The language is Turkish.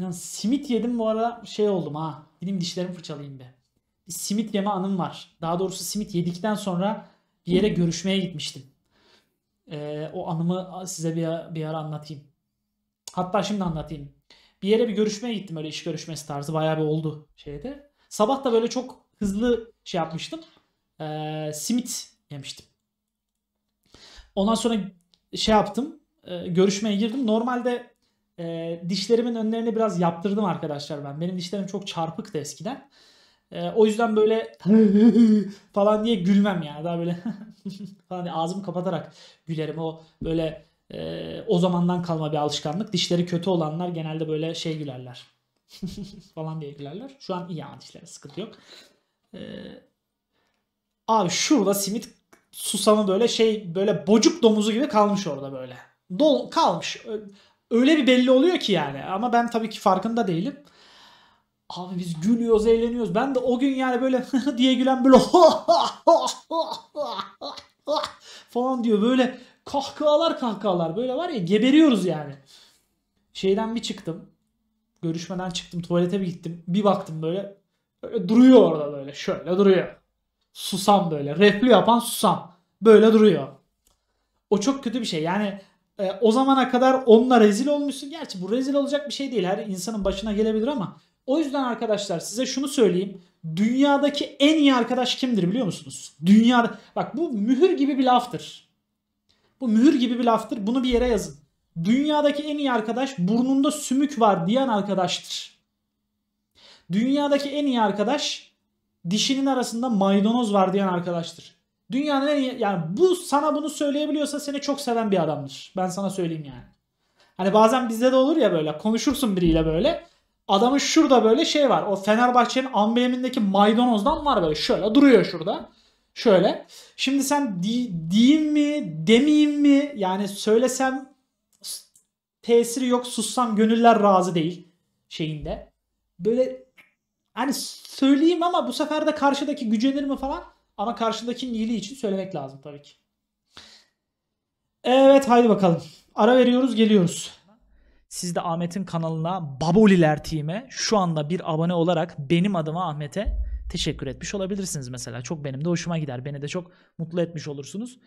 Yani simit yedim bu arada şey oldum ha. benim dişlerimi fırçalayayım be. Bir simit yeme anım var. Daha doğrusu simit yedikten sonra bir yere görüşmeye gitmiştim. Ee, o anımı size bir, bir ara anlatayım. Hatta şimdi anlatayım. Bir yere bir görüşmeye gittim öyle iş görüşmesi tarzı bayağı bir oldu şeyde. Sabah da böyle çok hızlı şey yapmıştım. Ee, simit yemiştim. Ondan sonra şey yaptım. E, görüşmeye girdim. Normalde e, dişlerimin önlerini biraz yaptırdım arkadaşlar ben. Benim dişlerim çok çarpıktı eskiden. E, o yüzden böyle falan diye gülmem yani. Daha böyle falan diye ağzımı kapatarak gülerim. O böyle e, o zamandan kalma bir alışkanlık. Dişleri kötü olanlar genelde böyle şey gülerler. falan diye gülerler. Şu an iyi ama dişleri sıkıntı yok. E, abi şurada simit susamı böyle şey böyle bocuk domuzu gibi kalmış orada böyle. Dol kalmış öyle bir belli oluyor ki yani. Ama ben tabii ki farkında değilim. Abi biz gülüyoruz, eğleniyoruz. Ben de o gün yani böyle diye gülen böyle falan diyor. Böyle kahkahalar kahkahalar böyle var ya geberiyoruz yani. Şeyden bir çıktım. Görüşmeden çıktım tuvalete bir gittim. Bir baktım böyle, böyle duruyor orada böyle şöyle duruyor. Susam böyle. Repli yapan susam. Böyle duruyor. O çok kötü bir şey. Yani e, o zamana kadar onunla rezil olmuşsun. Gerçi bu rezil olacak bir şey değil. Her insanın başına gelebilir ama o yüzden arkadaşlar size şunu söyleyeyim. Dünyadaki en iyi arkadaş kimdir biliyor musunuz? Dünyada bak bu mühür gibi bir laftır. Bu mühür gibi bir laftır. Bunu bir yere yazın. Dünyadaki en iyi arkadaş burnunda sümük var diyen arkadaştır. Dünyadaki en iyi arkadaş dişinin arasında maydanoz var diyen arkadaştır. Dünyanın en iyi, yani bu sana bunu söyleyebiliyorsa seni çok seven bir adamdır. Ben sana söyleyeyim yani. Hani bazen bizde de olur ya böyle konuşursun biriyle böyle. Adamın şurada böyle şey var. O Fenerbahçe'nin amblemindeki maydanozdan var böyle şöyle duruyor şurada. Şöyle. Şimdi sen di, diyeyim mi demeyeyim mi yani söylesem tesiri yok sussam gönüller razı değil şeyinde. Böyle hani söyleyeyim ama bu sefer de karşıdaki gücenir mi falan. Ama karşındakinin iyiliği için söylemek lazım tabii ki. Evet haydi bakalım. Ara veriyoruz geliyoruz. Siz de Ahmet'in kanalına Baboliler Team'e şu anda bir abone olarak benim adıma Ahmet'e teşekkür etmiş olabilirsiniz mesela. Çok benim de hoşuma gider. Beni de çok mutlu etmiş olursunuz.